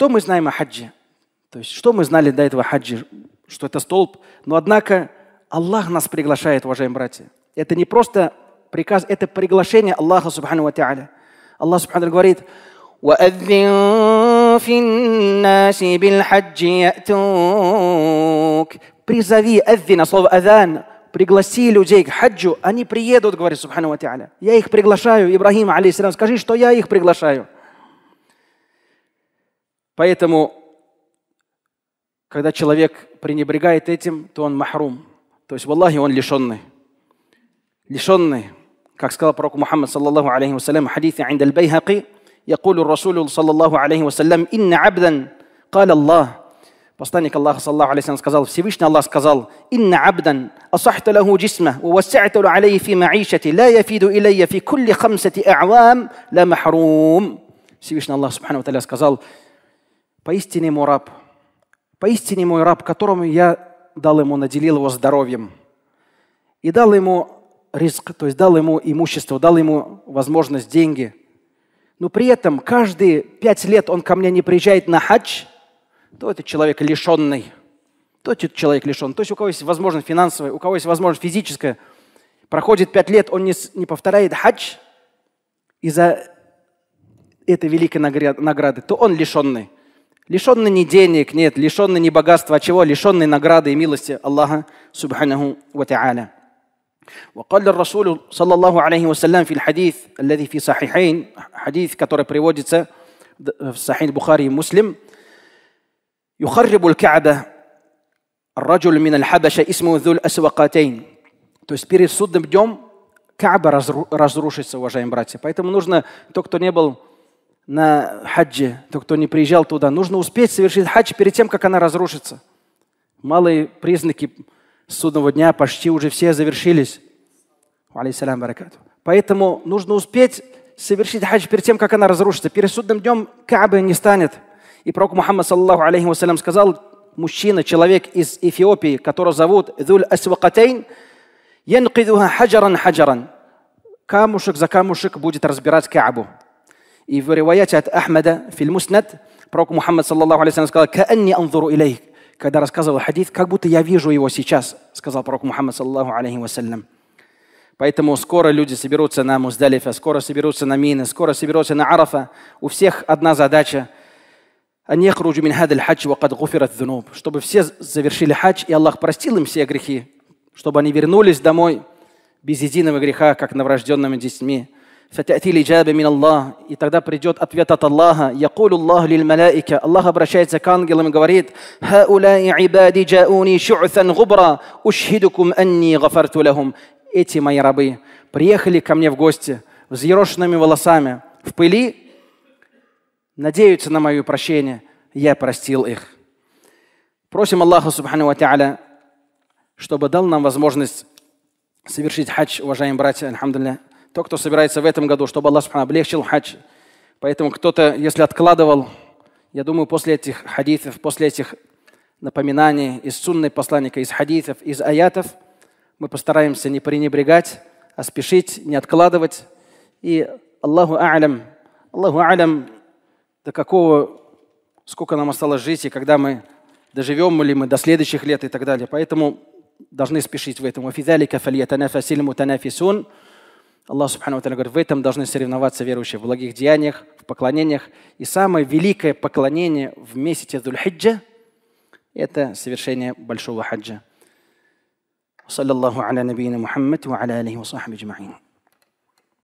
Что мы знаем о хаджи? То есть, что мы знали до этого хаджи? Что это столб. Но однако Аллах нас приглашает, уважаемые братья. Это не просто приказ, это приглашение Аллаха Субхану Ва Та'аля. Аллах Субхану говорит, Призови аддина, слово адан, пригласи людей к хаджу, они приедут, говорит Субхану Ва Та'аля. Я их приглашаю, Ибрахим, алейсалам, скажи, что я их приглашаю. Поэтому, когда человек пренебрегает этим, то он махрум. То есть, в Аллахе он лишенный. Лишенный. Как сказал пророк Мухаммад, саллаллаху алейхи вассалям, в хадисе عند البيهقي, يقول الرسول صلى الله عليه وسلم إن عبدا قال الله Посланник Аллаха, саллаху алейхи сказал, Всевышний Аллах сказал, «Инна абдан асахта лаху джисма, уасса'та алейхи фи маишати, ла яфиду илейя фи кулли хамсати а'вам, ла махрум». Всевышний Аллах, субхану сказал, Поистине мой раб, поистине мой раб, которому я дал ему, наделил его здоровьем и дал ему риск, то есть дал ему имущество, дал ему возможность, деньги. Но при этом каждые пять лет он ко мне не приезжает на хадж, то этот человек лишенный, то этот человек лишен. То есть у кого есть возможность финансовая, у кого есть возможность физическая, проходит пять лет, он не, не повторяет хадж из-за этой великой награды, то он лишенный. лишенный ни денег, нет, лишенный ни богатства, а чего? Лишенный награды и милости Аллаха Субханаху Ва Та'аля. وقال الرسول صلى الله عليه وسلم في الحديث الذي في صحيحين حديث который приводится в صحيح البخاري ومسلم يخرب الكعبة الرجل من الحبشة اسمه ذو الأسوقتين то есть перед судным днем Кааба разрушится, уважаемые братья. Поэтому нужно, тот, кто не был на хаджи, то, кто не приезжал туда, нужно успеть совершить хадж перед тем, как она разрушится. Малые признаки судного дня почти уже все завершились. Поэтому нужно успеть совершить хадж перед тем, как она разрушится. Перед судным днем Каабы не станет. И пророк Мухаммад, саллаху алейхи вассалям, сказал, мужчина, человек из Эфиопии, которого зовут Дуль Асвакатейн, янкидуха хаджаран хаджаран. Камушек за камушек будет разбирать Каабу. И в ревояте от Ахмада Фильмуснат пророк Мухаммад, саллаллаху алейхи сказал, «Каанни анзуру илейх». Когда рассказывал хадис, как будто я вижу его сейчас, сказал пророк Мухаммад, саллаллаху алейхи вассалям. Поэтому скоро люди соберутся на Муздалифа, скоро соберутся на Мины, скоро соберутся на Арафа. У всех одна задача – чтобы все завершили хадж, и Аллах простил им все грехи, чтобы они вернулись домой без единого греха, как новорожденными детьми фатати лиджаби мин Аллах, и тогда придет ответ от Аллаха. Якулю Аллах лил малаика. Аллах обращается к ангелам и говорит, Эти мои рабы приехали ко мне в гости, взъерошенными волосами, в пыли, надеются на мое прощение. Я простил их. Просим Аллаха, субхану ва та'аля, чтобы дал нам возможность совершить хадж, уважаемые братья, алхамдулилля то, кто собирается в этом году, чтобы Аллах облегчил хадж. Поэтому кто-то, если откладывал, я думаю, после этих хадитов, после этих напоминаний из сунной посланника, из хадитов, из аятов, мы постараемся не пренебрегать, а спешить, не откладывать. И Аллаху Алям, Аллаху Алям, до какого, сколько нам осталось жить, и когда мы доживем ли мы до следующих лет и так далее. Поэтому должны спешить в этом. Аллах Субхану говорит, в этом должны соревноваться верующие в благих деяниях, в поклонениях. И самое великое поклонение в месяце Дульхиджа – это совершение большого хаджа. صلى الله على نبينا محمد وعلى اله وصحبه اجمعين